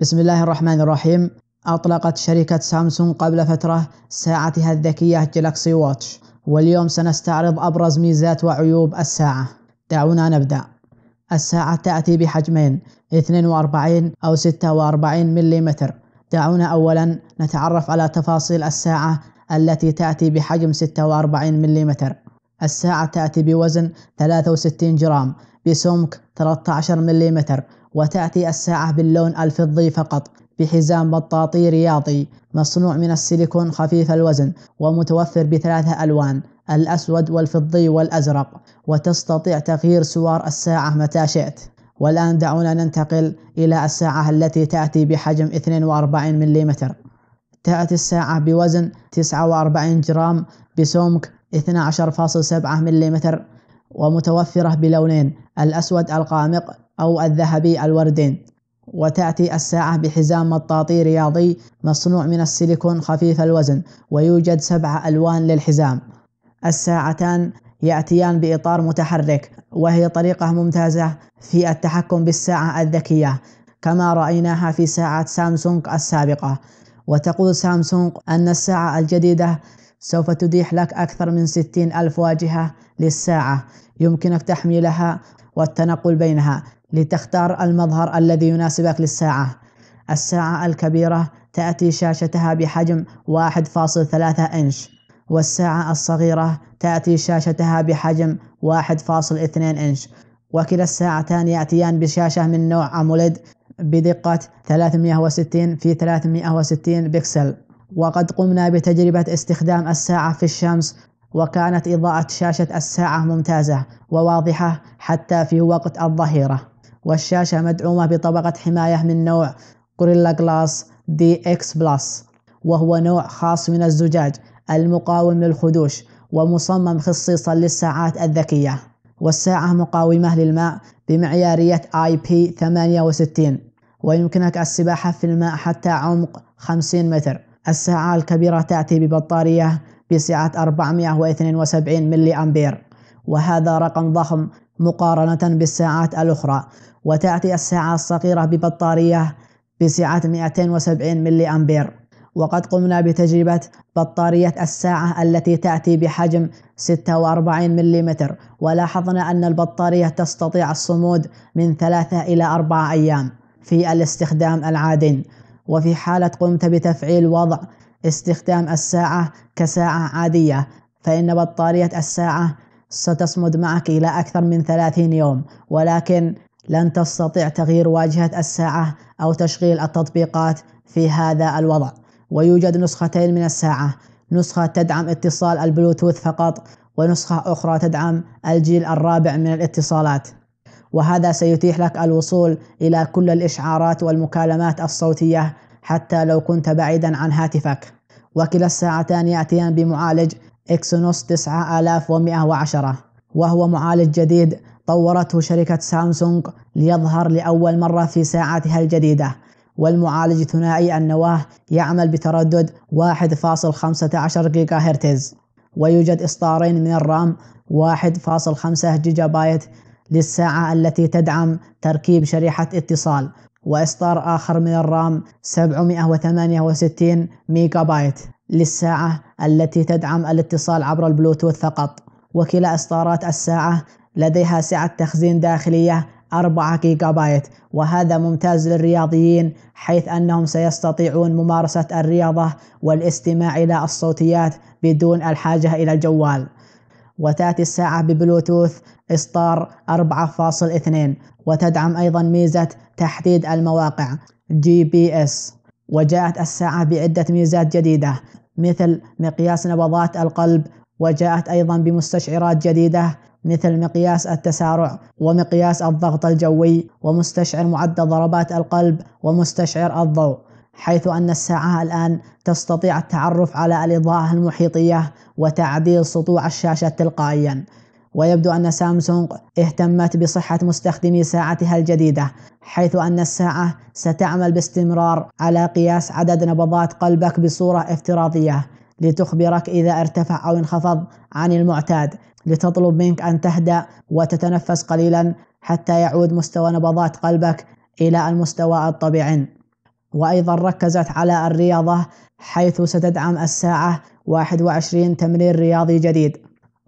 بسم الله الرحمن الرحيم أطلقت شركة سامسونج قبل فترة ساعتها الذكية جلاكسي واتش واليوم سنستعرض أبرز ميزات وعيوب الساعة دعونا نبدأ الساعة تأتي بحجمين 42 أو 46 ملم دعونا أولا نتعرف على تفاصيل الساعة التي تأتي بحجم 46 ملم الساعة تأتي بوزن 63 جرام بسمك 13 ملم وتأتي الساعة باللون الفضي فقط بحزام بطاطي رياضي مصنوع من السيليكون خفيف الوزن ومتوفر بثلاثة ألوان الأسود والفضي والأزرق وتستطيع تغيير سوار الساعة متى شئت والآن دعونا ننتقل إلى الساعة التي تأتي بحجم 42 ملم تأتي الساعة بوزن 49 جرام بسمك 12.7 ملم ومتوفرة بلونين الأسود الغامق أو الذهبي الوردين وتأتي الساعة بحزام مطاطي رياضي مصنوع من السيليكون خفيف الوزن ويوجد سبع ألوان للحزام الساعتان يأتيان بإطار متحرك وهي طريقة ممتازة في التحكم بالساعة الذكية كما رأيناها في ساعة سامسونج السابقة وتقول سامسونج أن الساعة الجديدة سوف تتيح لك أكثر من 60 ألف واجهة للساعة يمكنك تحميلها والتنقل بينها لتختار المظهر الذي يناسبك للساعة الساعة الكبيرة تأتي شاشتها بحجم 1.3 إنش والساعة الصغيرة تأتي شاشتها بحجم 1.2 إنش وكلا الساعتان يأتيان بشاشة من نوع أموليد بدقة 360 في 360 بكسل وقد قمنا بتجربة استخدام الساعة في الشمس وكانت إضاءة شاشة الساعة ممتازة وواضحة حتى في وقت الظهيرة والشاشة مدعومة بطبقة حماية من نوع غوريلا جلاس دي اكس بلس وهو نوع خاص من الزجاج المقاوم للخدوش ومصمم خصيصا للساعات الذكية والساعة مقاومة للماء بمعيارية IP68 ويمكنك السباحة في الماء حتى عمق 50 متر الساعة الكبيرة تأتي ببطارية بسعة 472 ملي أمبير وهذا رقم ضخم مقارنة بالساعات الأخرى وتأتي الساعة الصغيرة ببطارية بسعة 270 ملي أمبير وقد قمنا بتجربة بطارية الساعة التي تأتي بحجم 46 متر ولاحظنا أن البطارية تستطيع الصمود من ثلاثة إلى أربعة أيام في الاستخدام العادي وفي حالة قمت بتفعيل وضع استخدام الساعة كساعة عادية فإن بطارية الساعة ستصمد معك إلى أكثر من ثلاثين يوم ولكن لن تستطيع تغيير واجهة الساعة أو تشغيل التطبيقات في هذا الوضع ويوجد نسختين من الساعة نسخة تدعم اتصال البلوتوث فقط ونسخة أخرى تدعم الجيل الرابع من الاتصالات وهذا سيتيح لك الوصول إلى كل الإشعارات والمكالمات الصوتية حتى لو كنت بعيدا عن هاتفك وكلا الساعتان يأتيان بمعالج اكسونوس 9110 وهو معالج جديد طورته شركة سامسونج ليظهر لأول مرة في ساعاتها الجديدة والمعالج ثنائي النواة يعمل بتردد 1.15 جيجا هرتز ويوجد إصدارين من الرام 1.5 جيجا بايت للساعة التي تدعم تركيب شريحة اتصال وإصدار آخر من الرام 768 ميجا بايت للساعة التي تدعم الاتصال عبر البلوتوث فقط وكلا إصدارات الساعة لديها سعة تخزين داخلية 4 جيجا بايت وهذا ممتاز للرياضيين حيث أنهم سيستطيعون ممارسة الرياضة والاستماع إلى الصوتيات بدون الحاجة إلى الجوال وتأتي الساعة ببلوتوث إصدار 4.2 وتدعم أيضا ميزة تحديد المواقع جي بي اس وجاءت الساعة بعدة ميزات جديدة مثل مقياس نبضات القلب وجاءت أيضا بمستشعرات جديدة مثل مقياس التسارع ومقياس الضغط الجوي ومستشعر معدل ضربات القلب ومستشعر الضوء حيث أن الساعة الآن تستطيع التعرف على الإضاءة المحيطية وتعديل سطوع الشاشة تلقائيا ويبدو أن سامسونج اهتمت بصحة مستخدمي ساعتها الجديدة حيث أن الساعة ستعمل باستمرار على قياس عدد نبضات قلبك بصورة افتراضية لتخبرك إذا ارتفع أو انخفض عن المعتاد لتطلب منك أن تهدأ وتتنفس قليلا حتى يعود مستوى نبضات قلبك إلى المستوى الطبيعي وأيضا ركزت على الرياضة حيث ستدعم الساعة 21 تمرين رياضي جديد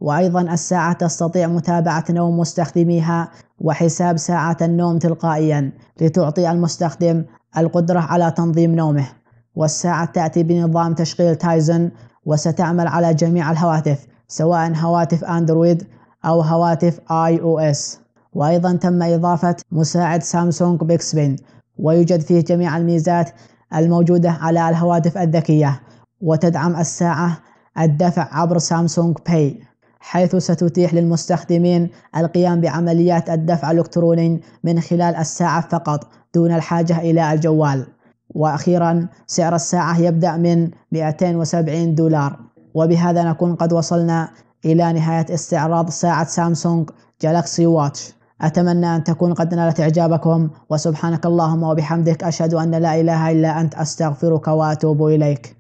وأيضا الساعة تستطيع متابعة نوم مستخدميها وحساب ساعة النوم تلقائيا لتعطي المستخدم القدرة على تنظيم نومه والساعة تأتي بنظام تشغيل تايزن وستعمل على جميع الهواتف سواء هواتف أندرويد أو هواتف آي أو إس وأيضا تم إضافة مساعد سامسونج بيكسبين ويوجد فيه جميع الميزات الموجودة على الهواتف الذكية وتدعم الساعة الدفع عبر سامسونج باي حيث ستتيح للمستخدمين القيام بعمليات الدفع الإلكتروني من خلال الساعة فقط دون الحاجة إلى الجوال وأخيرا سعر الساعة يبدأ من 270 دولار وبهذا نكون قد وصلنا إلى نهاية استعراض ساعة سامسونج جالكسي واتش أتمنى أن تكون قد نالت إعجابكم وسبحانك اللهم وبحمدك أشهد أن لا إله إلا أنت أستغفرك وأتوب إليك